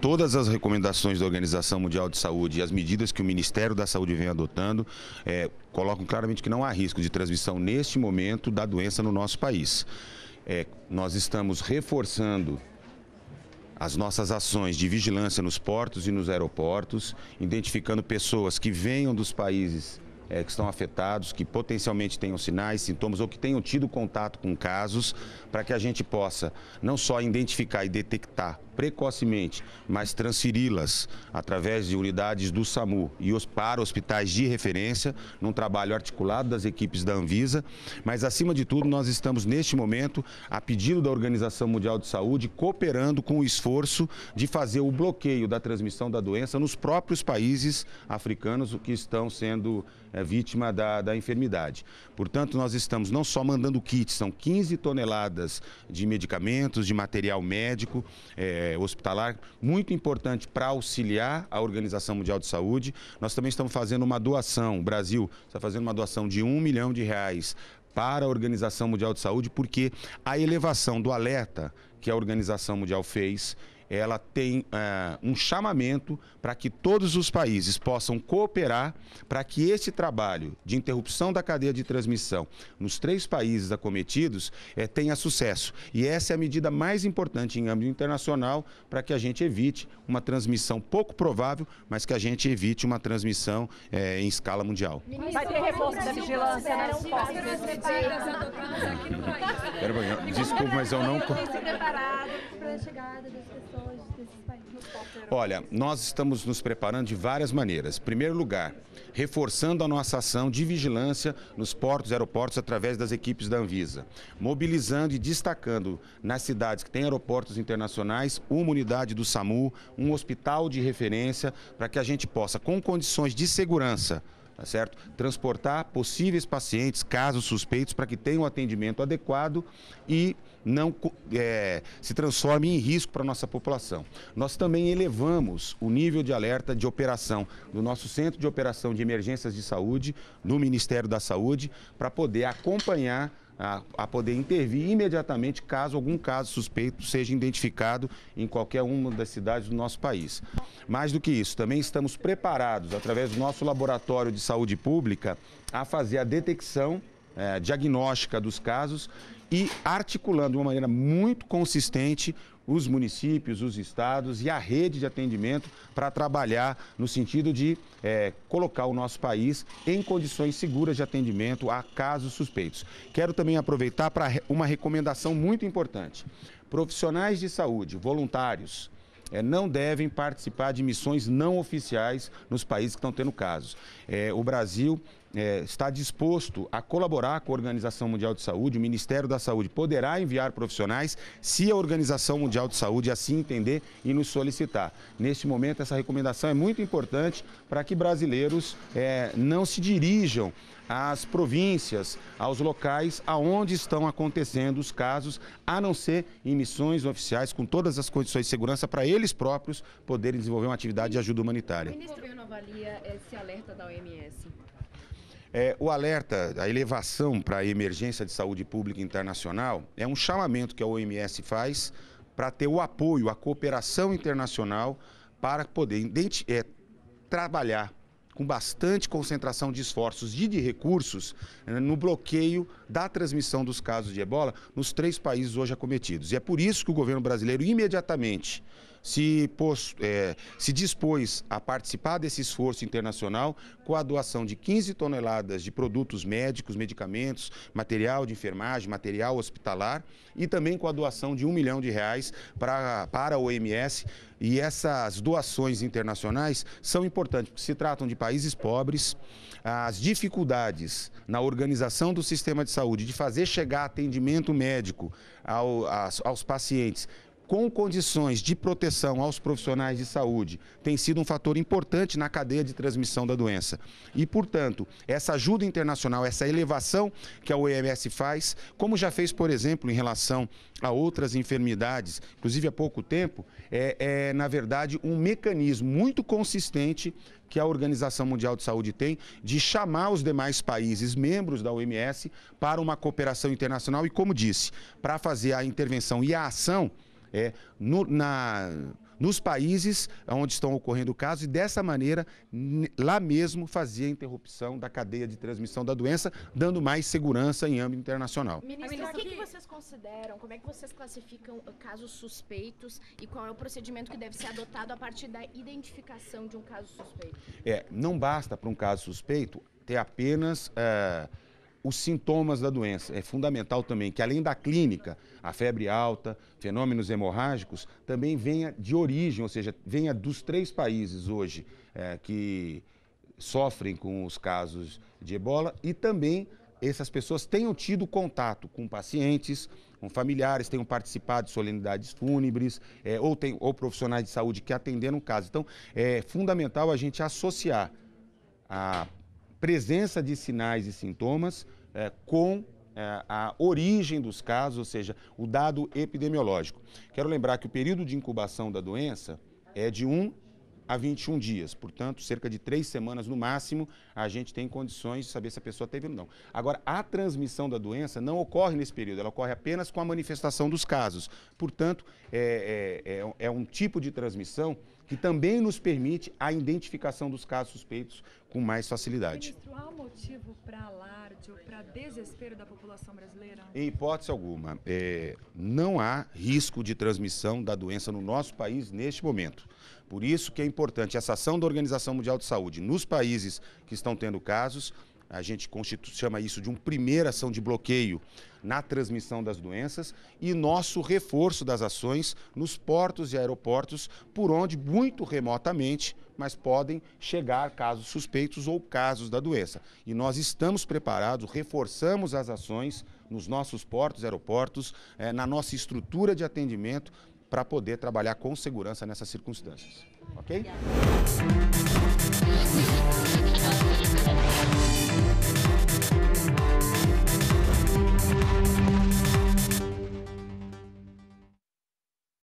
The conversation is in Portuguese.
todas as recomendações da Organização Mundial de Saúde e as medidas que o Ministério da Saúde vem adotando é, colocam claramente que não há risco de transmissão neste momento da doença no nosso país. É, nós estamos reforçando as nossas ações de vigilância nos portos e nos aeroportos, identificando pessoas que venham dos países é, que estão afetados, que potencialmente tenham sinais, sintomas ou que tenham tido contato com casos, para que a gente possa não só identificar e detectar precocemente, mas transferi-las através de unidades do SAMU e os, para hospitais de referência, num trabalho articulado das equipes da Anvisa. Mas, acima de tudo, nós estamos neste momento, a pedido da Organização Mundial de Saúde, cooperando com o esforço de fazer o bloqueio da transmissão da doença nos próprios países africanos que estão sendo é, vítima da, da enfermidade. Portanto, nós estamos não só mandando kits, são 15 toneladas de medicamentos, de material médico, é, é, hospitalar muito importante para auxiliar a Organização Mundial de Saúde. Nós também estamos fazendo uma doação, o Brasil está fazendo uma doação de um milhão de reais para a Organização Mundial de Saúde, porque a elevação do alerta que a Organização Mundial fez ela tem é, um chamamento para que todos os países possam cooperar para que esse trabalho de interrupção da cadeia de transmissão nos três países acometidos é, tenha sucesso. E essa é a medida mais importante em âmbito internacional para que a gente evite uma transmissão pouco provável, mas que a gente evite uma transmissão é, em escala mundial. Vai ter reforço da vigilância, né? Desculpa, mas eu não... para a chegada das pessoas. Olha, nós estamos nos preparando de várias maneiras. Em primeiro lugar, reforçando a nossa ação de vigilância nos portos e aeroportos através das equipes da Anvisa, mobilizando e destacando nas cidades que têm aeroportos internacionais uma unidade do SAMU, um hospital de referência, para que a gente possa, com condições de segurança, tá certo? Transportar possíveis pacientes, casos suspeitos, para que tenham um atendimento adequado e não é, se transforme em risco para a nossa população. Nós também elevamos o nível de alerta de operação do nosso Centro de Operação de Emergências de Saúde, do Ministério da Saúde, para poder acompanhar a, a poder intervir imediatamente caso algum caso suspeito seja identificado em qualquer uma das cidades do nosso país. Mais do que isso, também estamos preparados, através do nosso laboratório de saúde pública, a fazer a detecção é, diagnóstica dos casos e articulando de uma maneira muito consistente os municípios, os estados e a rede de atendimento para trabalhar no sentido de é, colocar o nosso país em condições seguras de atendimento a casos suspeitos. Quero também aproveitar para uma recomendação muito importante. Profissionais de saúde, voluntários, é, não devem participar de missões não oficiais nos países que estão tendo casos. É, o Brasil é, está disposto a colaborar com a Organização Mundial de Saúde, o Ministério da Saúde poderá enviar profissionais se a Organização Mundial de Saúde assim entender e nos solicitar. Neste momento, essa recomendação é muito importante para que brasileiros é, não se dirijam às províncias, aos locais aonde estão acontecendo os casos, a não ser em missões oficiais com todas as condições de segurança para eles próprios poderem desenvolver uma atividade de ajuda humanitária. O governo avalia esse é, alerta da OMS? É, o alerta, a elevação para a emergência de saúde pública internacional é um chamamento que a OMS faz para ter o apoio, a cooperação internacional para poder é, trabalhar com bastante concentração de esforços e de recursos né, no bloqueio da transmissão dos casos de ebola nos três países hoje acometidos. E é por isso que o governo brasileiro imediatamente se, pos, é, se dispôs a participar desse esforço internacional com a doação de 15 toneladas de produtos médicos, medicamentos, material de enfermagem, material hospitalar e também com a doação de um milhão de reais pra, para a OMS. E essas doações internacionais são importantes, porque se tratam de países pobres, as dificuldades na organização do sistema de saúde, de fazer chegar atendimento médico ao, aos, aos pacientes com condições de proteção aos profissionais de saúde tem sido um fator importante na cadeia de transmissão da doença. E, portanto, essa ajuda internacional, essa elevação que a OMS faz, como já fez, por exemplo, em relação a outras enfermidades, inclusive há pouco tempo, é, é na verdade um mecanismo muito consistente que a Organização Mundial de Saúde tem de chamar os demais países membros da OMS para uma cooperação internacional e, como disse, para fazer a intervenção e a ação é, no, na, nos países onde estão ocorrendo casos e dessa maneira lá mesmo fazia interrupção da cadeia de transmissão da doença, dando mais segurança em âmbito internacional. Ministro, o que, que vocês consideram? Como é que vocês classificam uh, casos suspeitos e qual é o procedimento que deve ser adotado a partir da identificação de um caso suspeito? É, não basta para um caso suspeito ter apenas uh, os sintomas da doença. É fundamental também que, além da clínica, a febre alta, fenômenos hemorrágicos, também venha de origem, ou seja, venha dos três países hoje é, que sofrem com os casos de ebola e também essas pessoas tenham tido contato com pacientes, com familiares, tenham participado de solenidades fúnebres, é, ou, tem, ou profissionais de saúde que atenderam o caso. Então, é fundamental a gente associar a presença de sinais e sintomas é, com é, a origem dos casos, ou seja, o dado epidemiológico. Quero lembrar que o período de incubação da doença é de 1 a 21 dias, portanto, cerca de três semanas no máximo, a gente tem condições de saber se a pessoa teve ou não. Agora, a transmissão da doença não ocorre nesse período, ela ocorre apenas com a manifestação dos casos. Portanto, é, é, é, é um tipo de transmissão que também nos permite a identificação dos casos suspeitos com mais facilidade. Ministro, há motivo para alarde ou para desespero da população brasileira? Em hipótese alguma, é, não há risco de transmissão da doença no nosso país neste momento. Por isso que é importante essa ação da Organização Mundial de Saúde nos países que estão tendo casos a gente chama isso de uma primeira ação de bloqueio na transmissão das doenças e nosso reforço das ações nos portos e aeroportos, por onde muito remotamente, mas podem chegar casos suspeitos ou casos da doença. E nós estamos preparados, reforçamos as ações nos nossos portos e aeroportos, eh, na nossa estrutura de atendimento, para poder trabalhar com segurança nessas circunstâncias. Ok?